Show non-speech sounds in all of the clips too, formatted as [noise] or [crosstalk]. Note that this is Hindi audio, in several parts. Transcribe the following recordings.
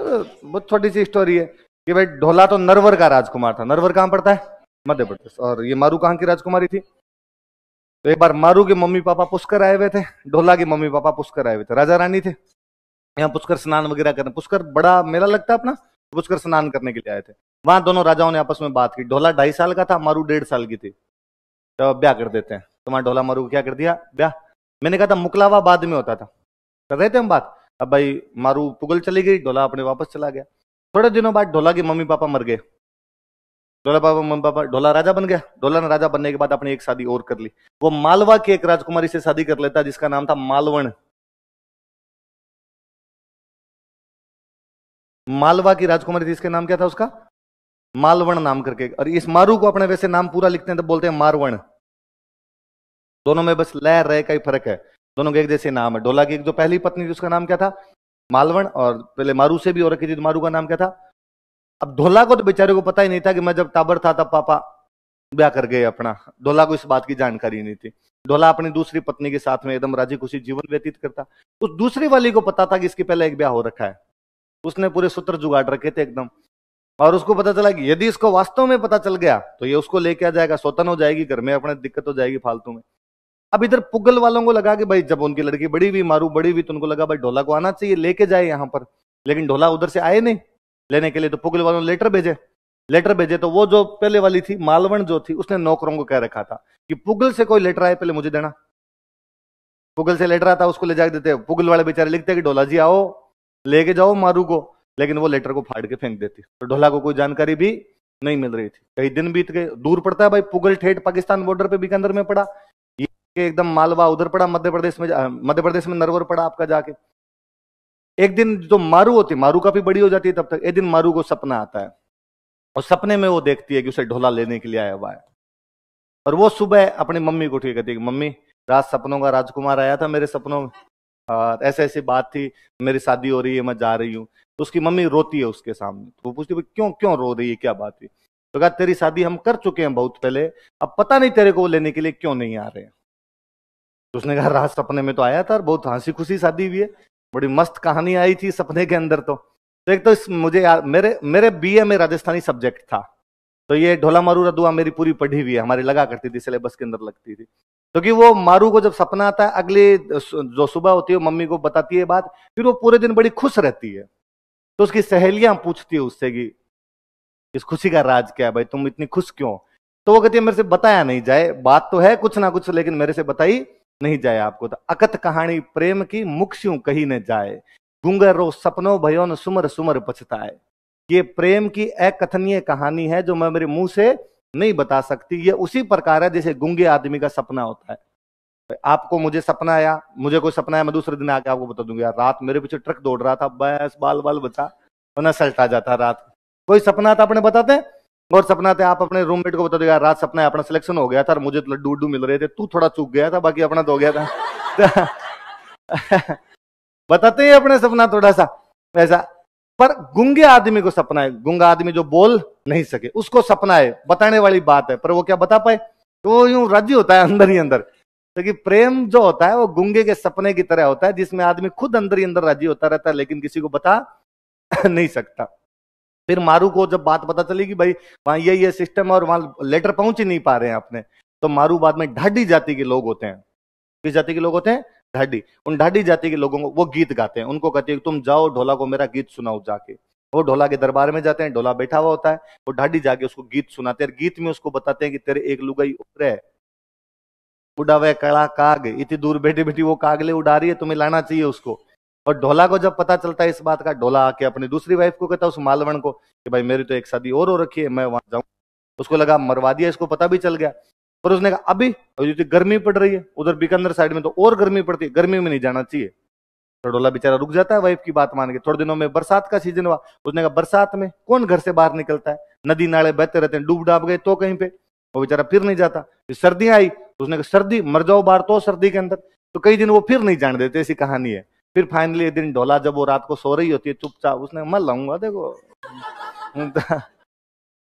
बहुत छोटी सी स्टोरी है कि भाई ढोला तो नरवर का राजकुमार था नरवर कहाँ पड़ता है मध्य प्रदेश और ये मारू कहाँ की राजकुमारी थी तो एक बार मारू के मम्मी पापा पुष्कर आए हुए थे ढोला के मम्मी पापा पुष्कर आए हुए थे राजा रानी थे यहाँ पुष्कर स्नान वगैरह करने पुष्कर बड़ा मेला लगता है अपना पुष्कर स्नान करने के लिए आए थे वहां दोनों राजाओं ने आपस में बात की ढोला ढाई साल का था मारू डेढ़ साल की थी तो ब्याह कर देते हैं तो वहां ढोला मारू क्या कर दिया ब्याह मैंने कहा था मुकलावा बाद में होता था कर रहे थे हम बात अब भाई मारू पुगल चली गई डोला अपने वापस चला गया थोड़े दिनों बाद डोला के मम्मी पापा मर गए डोला पापा मम्मी पापा डोला राजा बन गया डोला ने राजा बनने के बाद अपनी एक शादी और कर ली वो मालवा की एक राजकुमारी से शादी कर लेता जिसका नाम था मालवण मालवा की राजकुमारी थी इसके नाम क्या था उसका मालवण नाम करके और इस मारू को अपने वैसे नाम पूरा लिखते हैं तो बोलते हैं मारवण दोनों में बस लय रह का ही फर्क है दोनों के एक जैसे नाम है डोला की एक जो पहली पत्नी थी उसका नाम क्या था मालवण और पहले मारू से भी और रखी थी तो मारू का नाम क्या था अब धोला को तो बेचारे को पता ही नहीं था कि मैं जब टाबर था तब पापा ब्याह कर गए अपना डोला को इस बात की जानकारी नहीं थी ढोला अपनी दूसरी पत्नी के साथ में एकदम राजी खुशी जीवन व्यतीत करता उस दूसरी वाली को पता था कि इसके पहले एक ब्याह हो रखा है उसने पूरे सूत्र जुगाड़ रखे थे एकदम और उसको पता चला कि यदि इसको वास्तव में पता चल गया तो ये उसको लेके आ जाएगा स्वतन हो जाएगी घर में अपने दिक्कत हो जाएगी फालतू में अब इधर पुगल वालों को लगा कि भाई जब उनकी लड़की बड़ी हुई मारू बड़ी हुई तो उनको लगा भाई ढोला को आना चाहिए लेके जाए यहाँ पर लेकिन ढोला उधर से आए नहीं लेने के लिए तो पुगल वालों ने लेटर भेजे लेटर भेजे तो वो जो पहले वाली थी मालवण जो थी उसने नौकरों को कह रखा था कि पुगल से कोई लेटर आए पहले मुझे देना पुगल से लेटर आता उसको ले जाके देते पुगल वाले बेचारे लिखते कि ढोला जी आओ लेके जाओ मारू को लेकिन वो लेटर को फाड़ के फेंक देती तो ढोला को कोई जानकारी भी नहीं मिल रही थी कई दिन बीत गए दूर पड़ता है भाई पुगल ठेठ पाकिस्तान बॉर्डर पे बीकंदर में पड़ा कि एकदम मालवा उधर पड़ा मध्य प्रदेश में मध्य प्रदेश में नरवर पड़ा आपका जाके एक दिन जो मारू होती मारू काफी बड़ी हो जाती है तब तक एक दिन मारू को सपना आता है और सपने में वो देखती है कि उसे ढोला लेने के लिए आया हुआ है और वो सुबह अपनी मम्मी को ठीक कहती है मम्मी रात सपनों का राजकुमार आया था मेरे सपनों में ऐसे ऐसी बात थी मेरी शादी हो रही है मैं जा रही हूँ तो उसकी मम्मी रोती है उसके सामने तो वो पूछती है क्यों क्यों रो रही है क्या बात है तो कहा तेरी शादी हम कर चुके हैं बहुत पहले अब पता नहीं तेरे को वो लेने के लिए क्यों नहीं आ रहे हैं उसने कहा रात सपने में तो आया था और बहुत हंसी खुशी शादी हुई है बड़ी मस्त कहानी आई थी सपने के अंदर तो, तो एक तो इस मुझे याद मेरे मेरे ए में राजस्थानी सब्जेक्ट था तो ये ढोला मारू रदुआ मेरी पूरी पढ़ी हुई है हमारी लगा करती थी सिलेबस के अंदर लगती थी क्योंकि तो वो मारू को जब सपना आता है अगले जो सुबह होती है मम्मी को बताती है बात फिर वो पूरे दिन बड़ी खुश रहती है तो उसकी सहेलियां पूछती है उससे कि इस खुशी का राज क्या है भाई तुम इतनी खुश क्यों तो वो कहती है मेरे से बताया नहीं जाए बात तो है कुछ ना कुछ लेकिन मेरे से बताई नहीं जाए आपको तो अकत कहानी प्रेम की मुख्यू कही न जाए गुंगर रो सपनो भयो न सुमर सुमर पछताए ये प्रेम की अकथनीय कहानी है जो मैं मेरे मुंह से नहीं बता सकती ये उसी प्रकार है जैसे गुंगे आदमी का सपना होता है तो आपको मुझे सपना आया मुझे कोई सपना आया मैं दूसरे दिन आके आपको बता दूंगा रात मेरे पीछे ट्रक दौड़ रहा था बस बाल बाल बचा वरना सल्टा जाता रात कोई सपना था अपने बताते हैं और सपना थे आप अपने रूममेट को बता दो यार रात सपना अपना सिलेक्शन हो गया था और मुझे तो लड्डू उड्डू मिल रहे थे तू थोड़ा चूक गया था बाकी अपना तो हो गया था [laughs] बताते ही अपने सपना थोड़ा सा ऐसा पर गुंगे आदमी को सपना है गुंगा आदमी जो बोल नहीं सके उसको सपना है बताने वाली बात है पर वो क्या बता पाए तो यूं राजी होता है अंदर ही अंदर क्योंकि तो प्रेम जो होता है वो गुंगे के सपने की तरह होता है जिसमें आदमी खुद अंदर ही अंदर राजी होता रहता है लेकिन किसी को बता [laughs] नहीं सकता फिर मारू को जब बात पता चली कि भाई वहां ये ये सिस्टम और वहां लेटर पहुंच ही नहीं पा रहे हैं अपने तो मारू बाद में ढाडी जाति के लोग होते हैं किस जाति के लोग होते हैं ढाडी उन ढाडी जाति के लोगों को वो गीत गाते हैं उनको कहते हैं तुम जाओ ढोला को मेरा गीत सुनाओ जाके वो ढोला के दरबार में जाते हैं ढोला बैठा हुआ होता है वो ढाडी जाके उसको गीत सुनाते हैं गीत में उसको बताते हैं कि तेरे एक लुगाई उतरे उड़ावे कड़ा काग इतनी दूर बैठी बैठी वो कागले उड़ा रही है तुम्हें लाना चाहिए उसको और ढोला को जब पता चलता है इस बात का ढोला आके अपनी दूसरी वाइफ को कहता है उस मालवण को कि भाई मेरी तो एक शादी और हो रखी है मैं वहां जाऊँ उसको लगा मरवा दिया इसको पता भी चल गया पर उसने कहा अभी अभी तो गर्मी पड़ रही है उधर बीकानेर साइड में तो और गर्मी पड़ती है गर्मी में नहीं जाना चाहिए तो डोला बेचारा रुक जाता है वाइफ की बात मान के थोड़े दिनों में बरसात का सीजन हुआ उसने कहा बरसात में कौन घर से बाहर निकलता है नदी नाले बहते रहते हैं डूब डाब गए तो कहीं पे वो बेचारा फिर नहीं जाता फिर सर्दियां आई उसने कहा सर्दी मर जाओ बाहर तो सर्दी के अंदर तो कई दिन वो फिर नहीं जान देते ऐसी कहानी है फिर फाइनली एक दिन ढोला जब वो रात को सो रही होती है चुपचाप उसने मैं लाऊंगा देखो ढोला हम्म,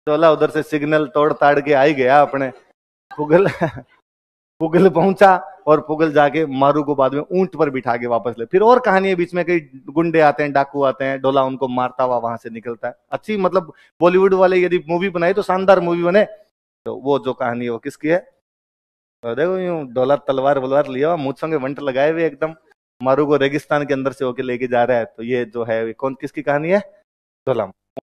तो उधर से सिग्नल तोड़ ताड़ के आई गया अपने पुगल पुगल पहुंचा और पुगल जाके मारू को बाद में ऊंट पर बिठा के वापस ले फिर और कहानी है बीच में कई गुंडे आते हैं डाकू आते हैं डोला उनको मारता हुआ वहां से निकलता है अच्छी मतलब बॉलीवुड वाले यदि मूवी बनाई तो शानदार मूवी बने तो वो जो कहानी है वो किसकी है तो देखो यूं डोला तलवार वलवार लिया मुझ संगे वंट लगाए हुए एकदम मरु को रेगिस्तान के अंदर से होके लेके जा रहा है तो ये जो है कौन किसकी कहानी है झोलम